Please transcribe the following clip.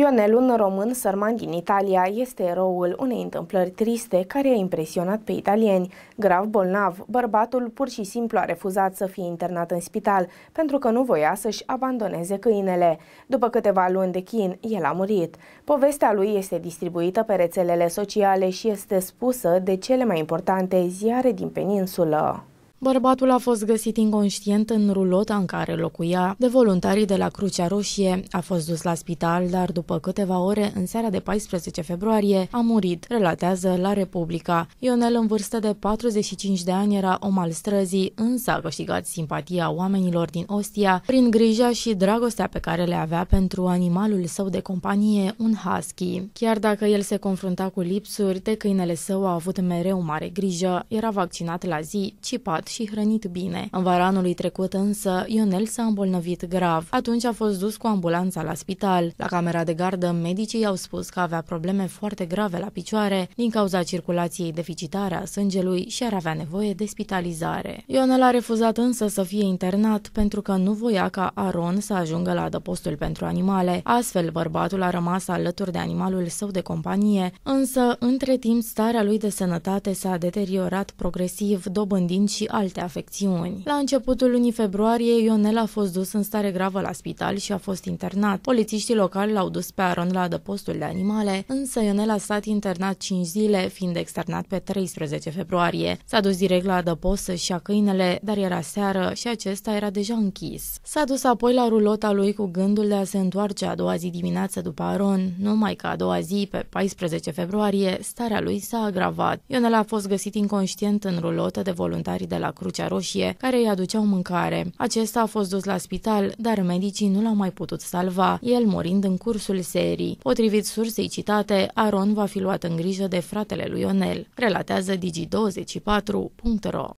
Ionel, un român sărman din Italia, este eroul unei întâmplări triste care a impresionat pe italieni. Grav bolnav, bărbatul pur și simplu a refuzat să fie internat în spital pentru că nu voia să-și abandoneze câinele. După câteva luni de chin, el a murit. Povestea lui este distribuită pe rețelele sociale și este spusă de cele mai importante ziare din peninsulă. Bărbatul a fost găsit inconștient în rulota în care locuia de voluntarii de la Crucea Roșie. A fost dus la spital, dar după câteva ore, în seara de 14 februarie, a murit, relatează la Republica. Ionel, în vârstă de 45 de ani, era om al străzii, însă a câștigat simpatia oamenilor din Ostia prin grija și dragostea pe care le avea pentru animalul său de companie, un husky. Chiar dacă el se confrunta cu lipsuri, de câinele său a avut mereu mare grijă, era vaccinat la zi, cipat și hrănit bine. În vara anului trecut însă, Ionel s-a îmbolnăvit grav. Atunci a fost dus cu ambulanța la spital. La camera de gardă, medicii au spus că avea probleme foarte grave la picioare din cauza circulației deficitare a sângelui și ar avea nevoie de spitalizare. Ionel a refuzat însă să fie internat pentru că nu voia ca Aron să ajungă la adăpostul pentru animale. Astfel, bărbatul a rămas alături de animalul său de companie, însă, între timp, starea lui de sănătate s-a deteriorat progresiv, dobândind și alte afecțiuni. La începutul lunii februarie, Ionel a fost dus în stare gravă la spital și a fost internat. Polițiștii locali l-au dus pe Aron la adăpostul de animale, însă Ionel a stat internat 5 zile, fiind externat pe 13 februarie. S-a dus direct la adăpost să-și a câinele, dar era seară și acesta era deja închis. S-a dus apoi la rulota lui cu gândul de a se întoarce a doua zi dimineață după Aron, numai că a doua zi, pe 14 februarie, starea lui s-a agravat. Ionel a fost găsit inconștient în rulotă de voluntarii de la la Crucea Roșie, care îi aduceau mâncare. Acesta a fost dus la spital, dar medicii nu l-au mai putut salva, el morind în cursul serii. Potrivit sursei citate, Aron va fi luat în grijă de fratele lui Ionel, relatează digi24.ro.